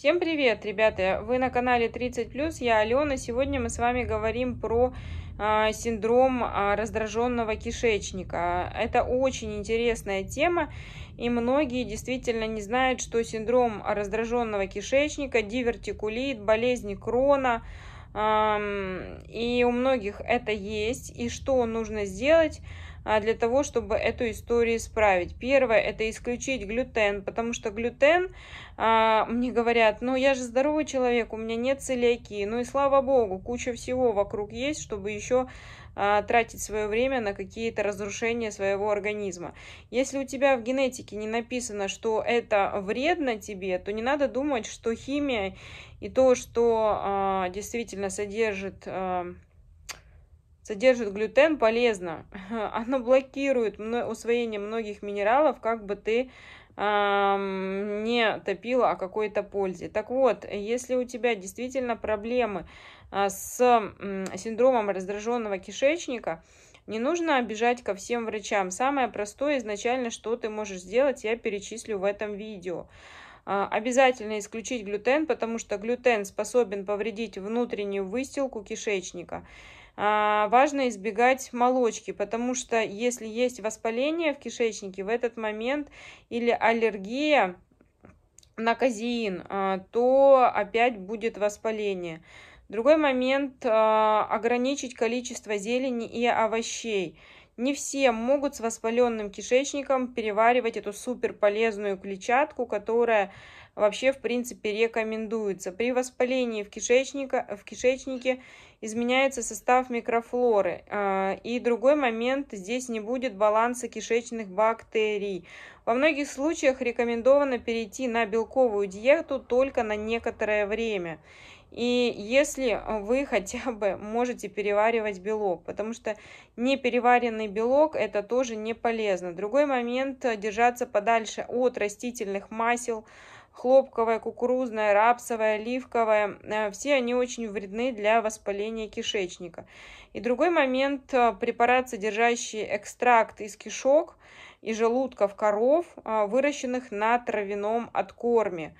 Всем привет, ребята! Вы на канале 30+, я Алена. Сегодня мы с вами говорим про э, синдром э, раздраженного кишечника. Это очень интересная тема, и многие действительно не знают, что синдром раздраженного кишечника, дивертикулит, болезни Крона, э, и у многих это есть, и что нужно сделать – а, для того, чтобы эту историю исправить. Первое – это исключить глютен, потому что глютен, а, мне говорят, ну я же здоровый человек, у меня нет целиакии, ну и слава богу, куча всего вокруг есть, чтобы еще а, тратить свое время на какие-то разрушения своего организма. Если у тебя в генетике не написано, что это вредно тебе, то не надо думать, что химия и то, что действительно содержит Содержит глютен, полезно. Оно блокирует усвоение многих минералов, как бы ты э, не топила о а какой-то пользе. Так вот, если у тебя действительно проблемы а, с синдромом раздраженного кишечника, не нужно обижать ко всем врачам. Самое простое изначально, что ты можешь сделать, я перечислю в этом видео. А, обязательно исключить глютен, потому что глютен способен повредить внутреннюю выстилку кишечника. А, важно избегать молочки, потому что если есть воспаление в кишечнике в этот момент или аллергия на казеин, а, то опять будет воспаление. Другой момент а, – ограничить количество зелени и овощей. Не все могут с воспаленным кишечником переваривать эту суперполезную клетчатку, которая вообще в принципе рекомендуется. При воспалении в, кишечника, в кишечнике изменяется состав микрофлоры. А, и другой момент, здесь не будет баланса кишечных бактерий. Во многих случаях рекомендовано перейти на белковую диету только на некоторое время. И если вы хотя бы можете переваривать белок, потому что непереваренный белок это тоже не полезно. Другой момент держаться подальше от растительных масел, хлопковое, кукурузное, рапсовое, оливковое, э, все они очень вредны для воспаления кишечника. И другой момент, препарат, содержащий экстракт из кишок и желудков коров, э, выращенных на травяном откорме.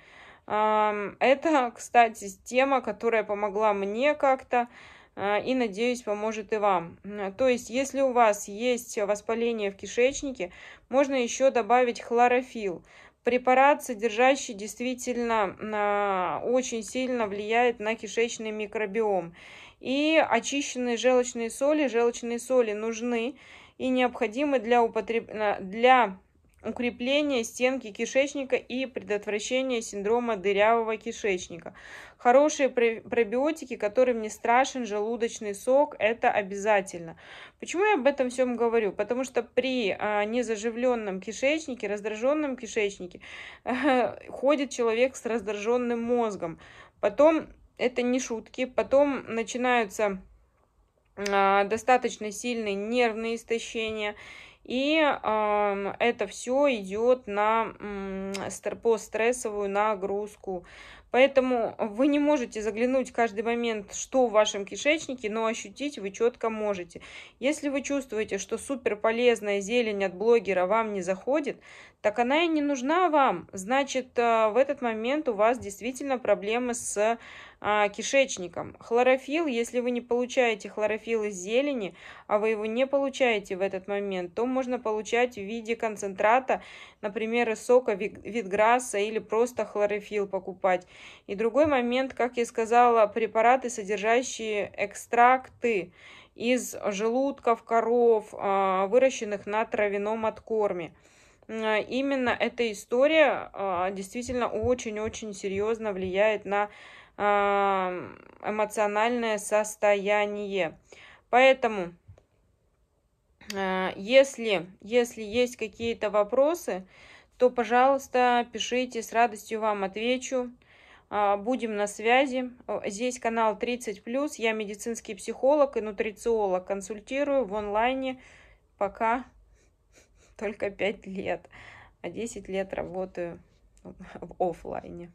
Это, кстати, тема, которая помогла мне как-то а, и, надеюсь, поможет и вам. То есть, если у вас есть воспаление в кишечнике, можно еще добавить хлорофилл. Препарат, содержащий действительно а, очень сильно влияет на кишечный микробиом. И очищенные желчные соли, желчные соли нужны и необходимы для, употреб... Э, для укрепление стенки кишечника и предотвращение синдрома дырявого кишечника. Хорошие пробиотики, которым не страшен желудочный сок, это обязательно. Почему я об этом всем говорю? Потому что при а, незаживленном кишечнике, раздраженном кишечнике, ходит человек с раздраженным мозгом. Потом, это не шутки, потом начинаются а, достаточно сильные нервные истощения, и э, это все идет на э, постстрессовую нагрузку. Поэтому вы не можете заглянуть каждый момент, что в вашем кишечнике, но ощутить вы четко можете. Если вы чувствуете, что супер полезная зелень от блогера вам не заходит, так она и не нужна вам. Значит, э, в этот момент у вас действительно проблемы с а, кишечником. Хлорофилл, если вы не получаете хлорофилл из зелени, а вы его не получаете в этот момент, то можно получать в виде концентрата, например, из сока витграсса или просто хлорофилл покупать. И другой момент, как я сказала, препараты, содержащие экстракты из желудков коров, а, выращенных на травяном откорме. Именно эта история а, действительно очень-очень серьезно влияет на а, эмоциональное состояние. Поэтому, если, если есть какие-то вопросы, то, пожалуйста, пишите, с радостью вам отвечу. А, будем на связи. Здесь канал 30+. Я медицинский психолог и нутрициолог. Консультирую в онлайне пока только 5 лет. А 10 лет работаю в офлайне.